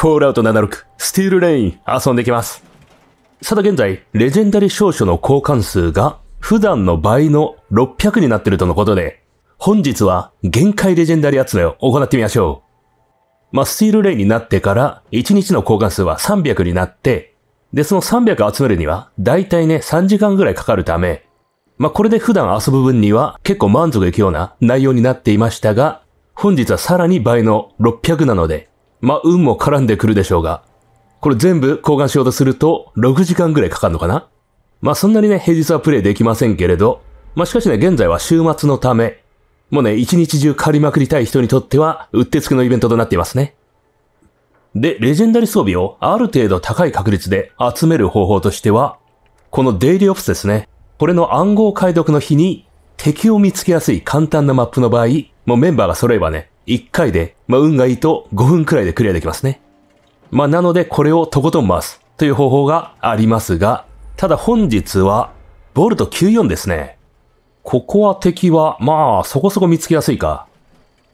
フォールアウト76、スティールレイン、遊んできます。さだ現在、レジェンダリ少書の交換数が普段の倍の600になってるとのことで、本日は限界レジェンダリ集めを行ってみましょう。まあ、スティールレインになってから1日の交換数は300になって、で、その300集めるには大体ね3時間ぐらいかかるため、まあ、これで普段遊ぶ分には結構満足いくような内容になっていましたが、本日はさらに倍の600なので、まあ、運も絡んでくるでしょうが、これ全部交換しようとすると、6時間ぐらいかかるのかなまあ、そんなにね、平日はプレイできませんけれど、まあ、しかしね、現在は週末のため、もうね、一日中借りまくりたい人にとっては、うってつけのイベントとなっていますね。で、レジェンダリ装備をある程度高い確率で集める方法としては、このデイリーオプスですね。これの暗号解読の日に敵を見つけやすい簡単なマップの場合、もうメンバーが揃えばね、1回で、まあ、運がいいと5分くらいでクリアできますね。まあ、なのでこれをとことん回すという方法がありますが、ただ本日は、ボルト94ですね。ここは敵は、まあ、そこそこ見つけやすいか。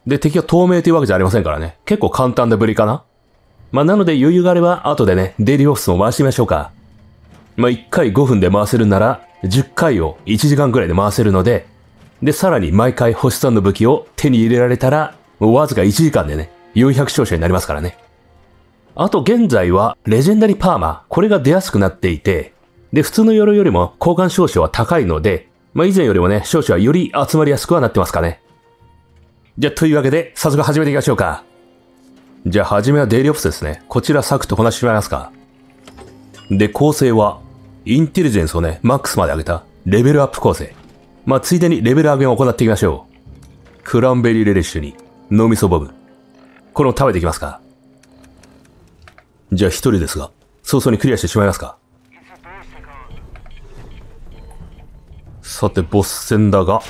で、敵は透明というわけじゃありませんからね。結構簡単なぶりかな。まあ、なので余裕があれば、後でね、デイリーオフィスも回してみましょうか。まあ、1回5分で回せるなら、10回を1時間くらいで回せるので、で、さらに毎回星さんの武器を手に入れられたら、わずか1時間でね、400勝者になりますからね。あと現在は、レジェンダリパーマ、これが出やすくなっていて、で、普通の鎧よりも交換少々は高いので、まあ以前よりもね、少々はより集まりやすくはなってますかね。じゃというわけで、早速始めていきましょうか。じゃあ、はじめはデイリーオプスですね。こちらサクとこなしてしまいますか。で、構成は、インテリジェンスをね、マックスまで上げた、レベルアップ構成。まあ、ついでにレベル上げを行っていきましょう。クランベリーレレッシュに、脳みそボム。これを食べていきますかじゃあ一人ですが、早々にクリアしてしまいますかさて、ボス戦だが、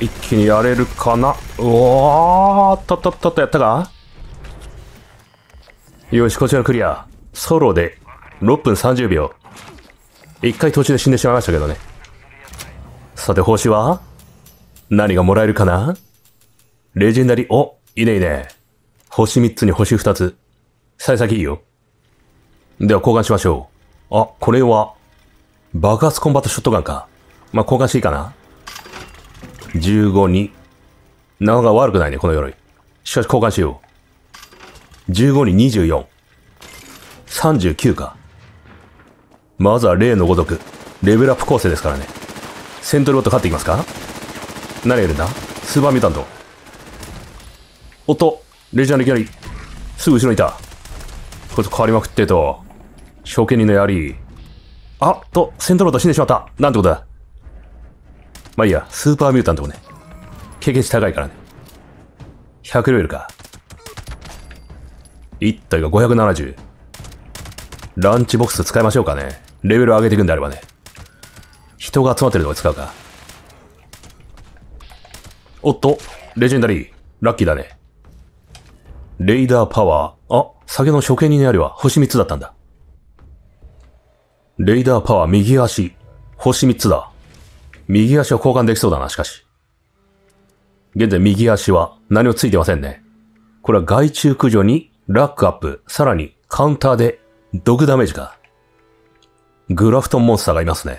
一気にやれるかなうわー、たったったったやったかよし、こちらクリア。ソロで6分30秒。一回途中で死んでしまいましたけどね。さて、報酬は何がもらえるかなレジェンダリー、お、いいねいいね。星3つに星2つ。幸先いいよ。では交換しましょう。あ、これは、爆発コンバットショットガンか。まあ、交換していいかな。15に、なおが悪くないね、この鎧。しかし交換しよう。15に24。39か。まずは例のごとく、レベルアップ構成ですからね。セントルオット買っていきますか何やるんだスーパーミュータント。おっとレジャーのいきなり、すぐ後ろにいた。こいつ変わりまくってと。証券人の槍。あっと、セントロード死んでしまった。なんてことだ。まあいいや、スーパーミュータントもね。経験値高いからね。100レベルか。1体が570。ランチボックス使いましょうかね。レベル上げていくんであればね。人が集まってるとこ使うか。おっと、レジェンダリー。ラッキーだね。レイダーパワー。あ、酒の初見にあるは星3つだったんだ。レイダーパワー右足。星3つだ。右足は交換できそうだな、しかし。現在右足は何もついてませんね。これは外中駆除にラックアップ、さらにカウンターで毒ダメージか。グラフトンモンスターがいますね。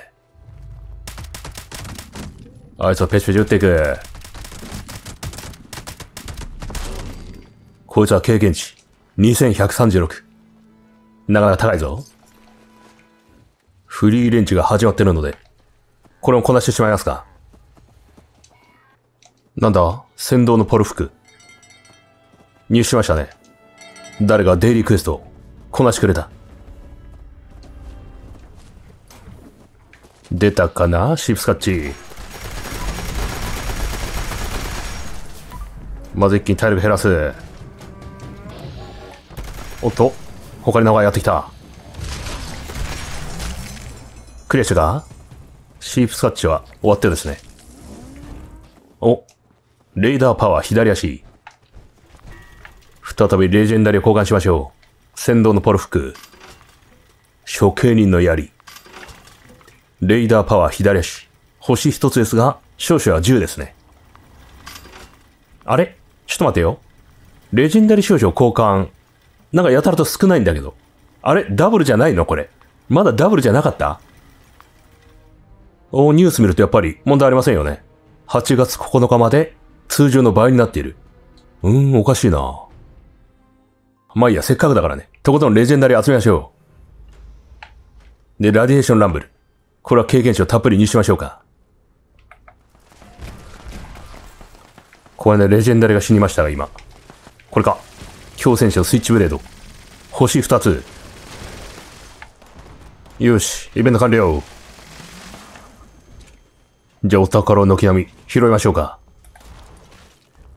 あいつはペチペチ打っていく。こいつは経験値2136。なかなか高いぞ。フリーレンチが始まってるので、これもこなしてしまいますか。なんだ先導のポルク。入手しましたね。誰がデイリークエストをこなしてくれた。出たかなシープスカッチ。まず一気に体力減らす。おっと、他に名前やってきた。クリアしたかシープスカッチは終わってうですね。お、レーダーパワー左足。再びレジェンダリを交換しましょう。先導のポルフク。処刑人の槍。レーダーパワー左足。星一つですが、少々は10ですね。あれちょっと待てよ。レジェンダリ少々交換なんかやたらと少ないんだけど。あれダブルじゃないのこれ。まだダブルじゃなかったおニュース見るとやっぱり問題ありませんよね。8月9日まで通常の倍になっている。うーん、おかしいな。まあいいや、せっかくだからね。とことんレジェンダリー集めましょう。で、ラディエーションランブル。これは経験値をたっぷりにしましょうか。これね、レジェンダリーが死にましたが、今。これか。強戦車スイッチブレード。星2つ。よし、イベント完了。じゃあ、お宝を軒並み拾いましょうか。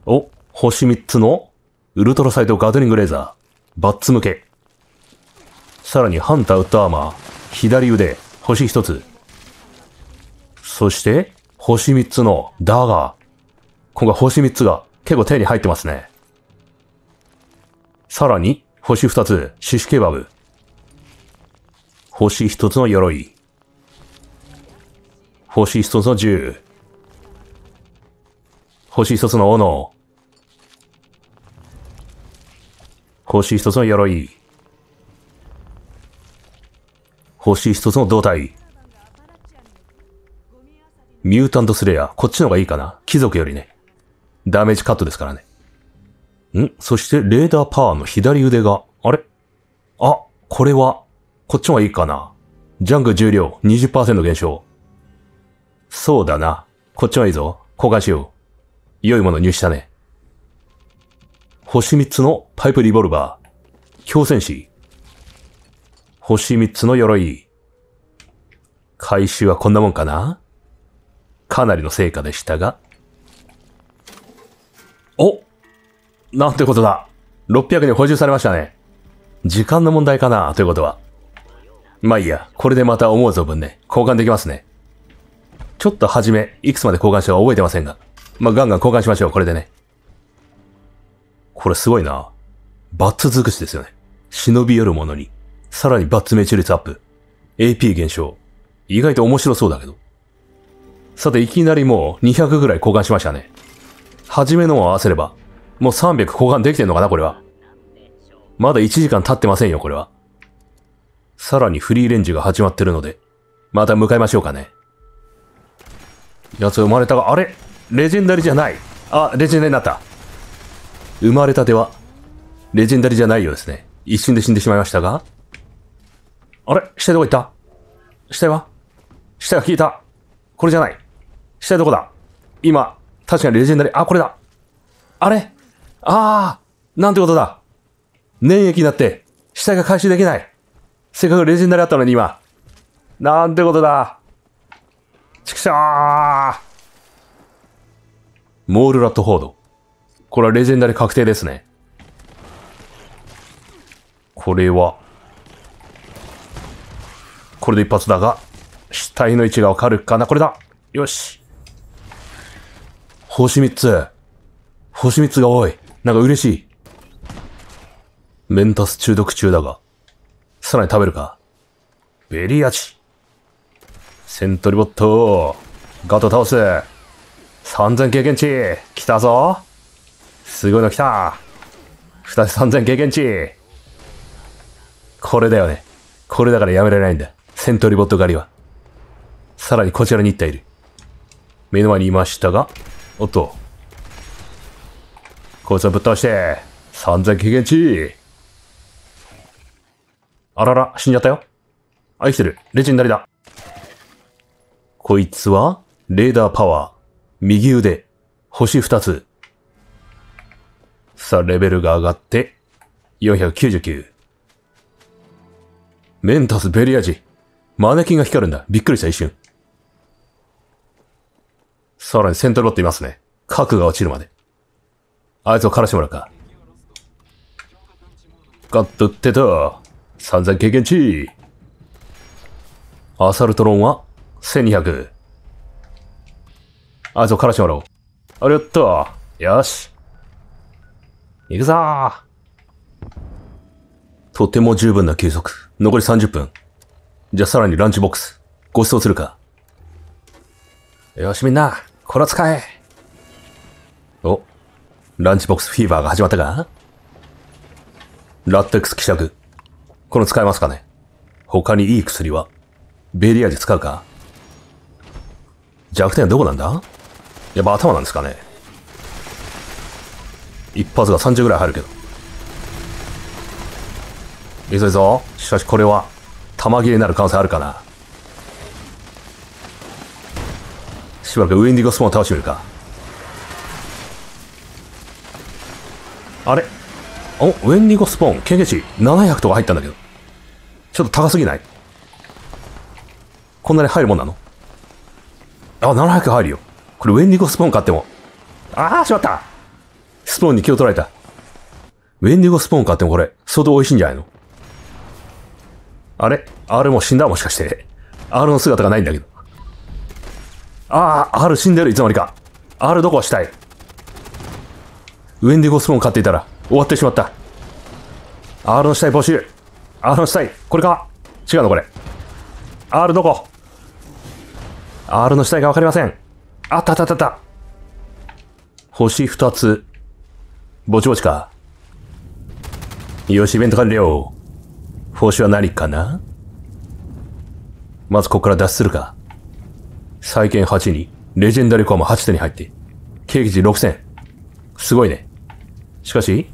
お、星3つの、ウルトラサイトガーリングレーザー、バッツ向け。さらに、ハンターウッドアーマー、左腕、星1つ。そして、星3つのダーガー。今回星3つが結構手に入ってますね。さらに、星二つ、シシケバブ。星一つの鎧。星一つの銃。星一つの斧。星一つの鎧。星一つの胴体。ミュータントスレア。こっちの方がいいかな。貴族よりね。ダメージカットですからね。んそしてレーダーパワーの左腕が、あれあ、これは、こっちもいいかな。ジャング重量20%減少。そうだな。こっちはいいぞ。交換しよう。良いもの入手したね。星3つのパイプリボルバー。強戦士。星3つの鎧。回収はこんなもんかなかなりの成果でしたが。おなんてことだ。600に補充されましたね。時間の問題かな、ということは。まあいいや、これでまた思う存分ね、交換できますね。ちょっと初め、いくつまで交換したか覚えてませんが。まあガンガン交換しましょう、これでね。これすごいな。バッツ尽くしですよね。忍び寄るものに。さらにバッツ命中率アップ。AP 減少。意外と面白そうだけど。さて、いきなりもう200ぐらい交換しましたね。初めのを合わせれば、もう300交換できてんのかなこれは。まだ1時間経ってませんよ、これは。さらにフリーレンジが始まってるので、また向かいましょうかね。やつ生まれたが、あれレジェンダリじゃない。あ、レジェンダリになった。生まれたては、レジェンダリじゃないようですね。一瞬で死んでしまいましたが。あれ死体どこ行った死体は死体が消えた。これじゃない。死体どこだ今、確かにレジェンダリ、ー、あ、これだ。あれああ、なんてことだ。粘液になって、死体が回収できない。せっかくレジェンダリーあったのに今。なんてことだ。ちくしょーモールラットフォード。これはレジェンダリー確定ですね。これは、これで一発だが、死体の位置がわかるかなこれだよし。星三つ。星三つが多い。なんか嬉しい。メンタス中毒中だが、さらに食べるか。ベリーチ。セントリボット。ガト倒す。3000経験値。来たぞ。すごいの来た。二つ3000経験値。これだよね。これだからやめられないんだ。セントリボット狩りは。さらにこちらに一体いる。目の前にいましたが、おっと、こいつをぶっ倒して、三千期限値。あらら、死んじゃったよ。あ、生きてる。レジンなりだ。こいつは、レーダーパワー。右腕。星二つ。さあ、レベルが上がって、499。メンタスベリアジ。マネキンが光るんだ。びっくりした、一瞬。さらにセントロっていますね。核が落ちるまで。あいつをからしてもらうか。ガッとってた。散々経験値。アサルトロンは1200。あいつをからしてもらおう。あれやった。よし。行くぞとても十分な休息。残り30分。じゃあさらにランチボックス。ご馳走するか。よしみんな、これ使え。お、ランチボックスフィーバーが始まったかラッテックス希釈。この使えますかね他にいい薬はベリアで使うか弱点はどこなんだやっぱ頭なんですかね一発が30ぐらい入るけど。急いぞ。しかしこれは、玉切れになる可能性あるかな。しばらくウィンディゴスモンを倒してみるか。あれお、ウェンディゴスポーン、経験値700とか入ったんだけど。ちょっと高すぎないこんなに入るもんなのあ、700入るよ。これウェンディゴスポーン買っても。ああ、しまったスポーンに気を取られた。ウェンディゴスポーン買ってもこれ、相当美味しいんじゃないのあれあれもう死んだもしかして。R の姿がないんだけど。ああ、R 死んでる、いつの間にか。R どこしたいウェンディゴスポーンを買っていたら終わってしまった。R の死体募集。R の死体、これか違うのこれ。R どこ ?R の死体がわかりません。あったあったあったた。星二つ。ぼちぼちか。よし、イベント完了。報酬は何かなまずここから脱出するか。再建8に、レジェンダリコアも8手に入って、経費値6000。すごいね。しかし、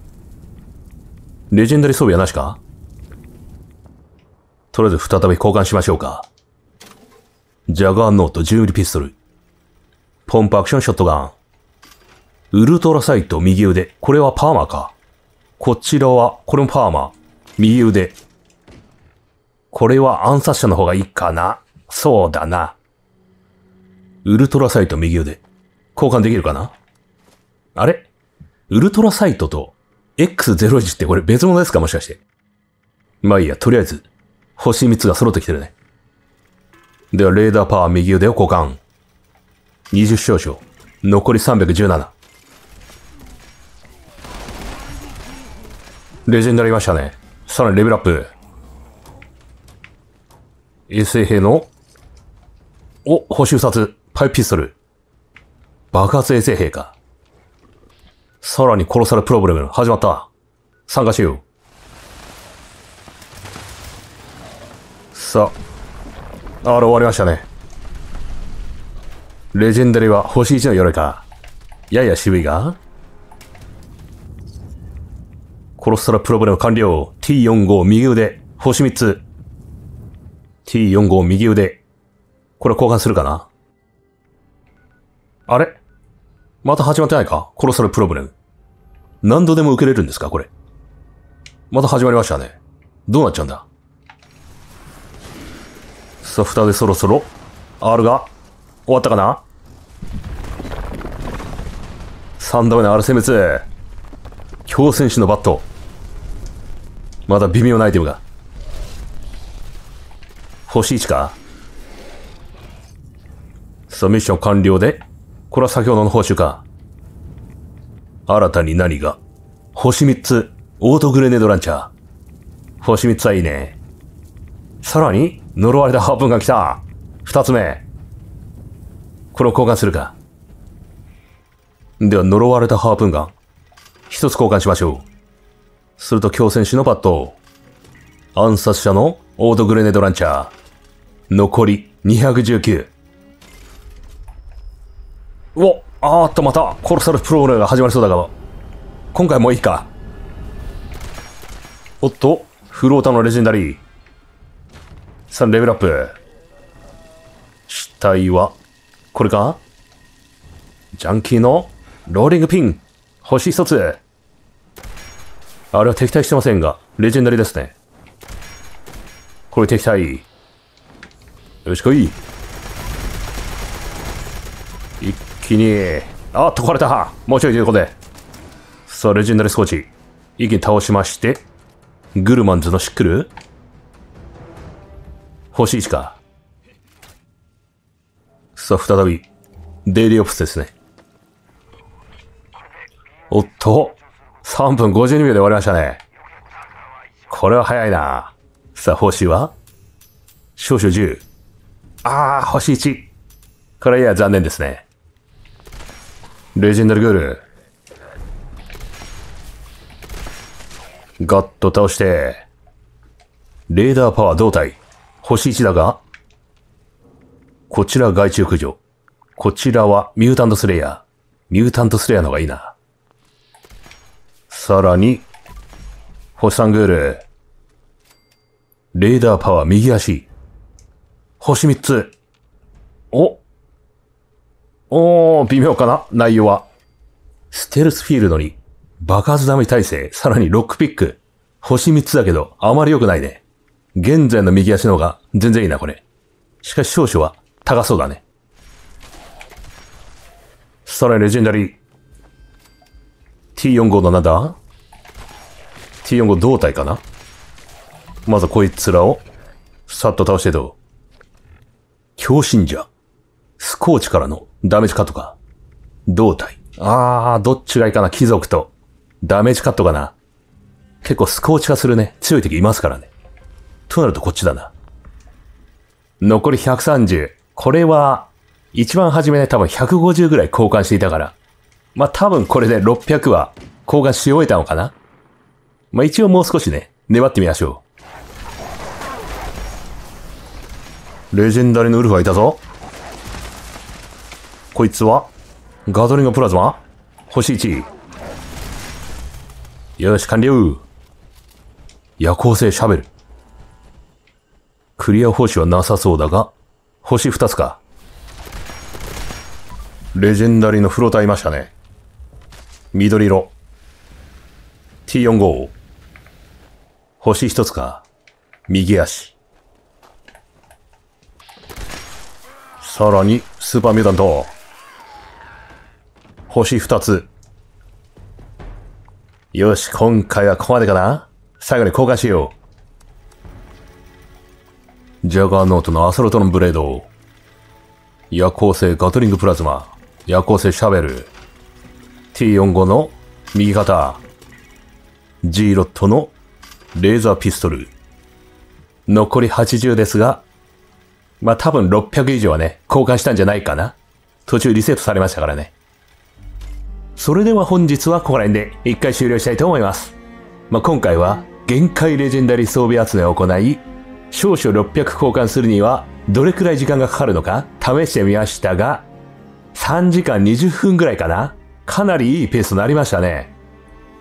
レジェンダリ装備はなしかとりあえず再び交換しましょうか。ジャガーノート10ミリピストル。ポンプアクションショットガン。ウルトラサイト右腕。これはパーマか。こちらは、これもパーマ。右腕。これは暗殺者の方がいいかな。そうだな。ウルトラサイト右腕。交換できるかなあれウルトラサイトと X01 ってこれ別物ですかもしかして。まあいいや、とりあえず、星3つが揃ってきてるね。では、レーダーパワー右腕を交換。20少々。残り317。レジェンダリーましたね。さらにレベルアップ。衛星兵の、お、補修札、パイプピストル。爆発衛星兵か。さらに殺されプロブレム始まった。参加しよう。さあ。あれ終わりましたね。レジェンダリーは星1の鎧か。やや渋いが。殺したらプロブレム完了。T45 右腕。星3つ。T45 右腕。これ交換するかなあれまた始まってないかコロサルプロブレム。何度でも受けれるんですかこれ。また始まりましたね。どうなっちゃうんださあ、蓋でそろそろ、R が、終わったかな ?3 度目の R 戦滅。強戦士のバット。まだ微妙なアイテムが。星1かさあ、ミッション完了で、これは先ほどの報酬か。新たに何が星3つ、オートグレネードランチャー。星3つはいいね。さらに、呪われたハープンが来た。2つ目。これを交換するか。では、呪われたハープンが、一つ交換しましょう。すると、強戦士のバット。暗殺者のオートグレネードランチャー。残り219。うおあーっとまた殺さサるプログラムが始まりそうだが今回もいいかおっとフロータのレジェンダリーさあレベルアップ死体はこれかジャンキーのローリングピン星一つあれは敵対してませんがレジェンダリーですねこれ敵対よし来い気にあっとこれたもうちょいということでさあレジェンダリスコーチ一気に倒しましてグルマンズのシックル星1かさあ再びデイリーオプスですねおっと3分52秒で終わりましたねこれは早いなさあ星は少々10ああ星1これいや残念ですねレジェンダルグール。ガッと倒して。レーダーパワー胴体。星1だが、こちら外中駆除。こちらはミュータントスレイヤー。ミュータントスレイヤーの方がいいな。さらに、星3グール。レーダーパワー右足。星3つ。おおー、微妙かな内容は。ステルスフィールドに、爆発ダメ体制、さらにロックピック。星3つだけど、あまり良くないね。現在の右足の方が、全然いいな、これ。しかし少々は、高そうだね。さらにレジェンダリー。T45 のなんだ ?T45 胴体かなまずこいつらを、さっと倒してどう強信者。スコーチからのダメージカットか。胴体。あー、どっちがいいかな、貴族と。ダメージカットかな。結構スコーチ化するね、強い敵いますからね。となるとこっちだな。残り130。これは、一番初めね、多分150ぐらい交換していたから。まあ、多分これで600は交換し終えたのかなまあ、一応もう少しね、粘ってみましょう。レジェンダリのウルフはいたぞ。こいつはガドリングプラズマ星1。よし、完了。夜行性シャベル。クリア酬はなさそうだが、星2つか。レジェンダリーのフローターいましたね。緑色。T45。星1つか。右足。さらに、スーパーミュータント。星2つ。よし、今回はここまでかな最後に交換しよう。ジャガーノートのアサルトのブレード。夜行性ガトリングプラズマ。夜行性シャベル。T45 の右肩。G ロットのレーザーピストル。残り80ですが、まあ、多分600以上はね、交換したんじゃないかな。途中リセットされましたからね。それでは本日はここら辺で一回終了したいと思います。まあ、今回は限界レジェンダリー装備集めを行い、少々600交換するにはどれくらい時間がかかるのか試してみましたが、3時間20分ぐらいかなかなりいいペースとなりましたね。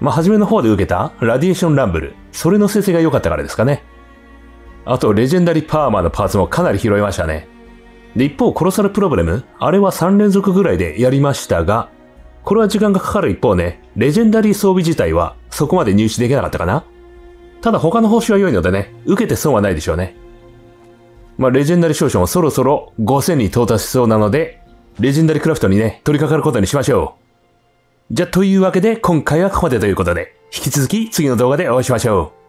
まあ、初めの方で受けたラディエーションランブル。それの生成が良かったからですかね。あと、レジェンダリーパーマーのパーツもかなり拾いましたね。で、一方、コロサルプロブレム。あれは3連続ぐらいでやりましたが、これは時間がかかる一方ね、レジェンダリー装備自体はそこまで入手できなかったかなただ他の報酬は良いのでね、受けて損はないでしょうね。まあ、レジェンダリー少々もそろそろ5000に到達しそうなので、レジェンダリークラフトにね、取り掛かることにしましょう。じゃ、というわけで今回はここまでということで、引き続き次の動画でお会いしましょう。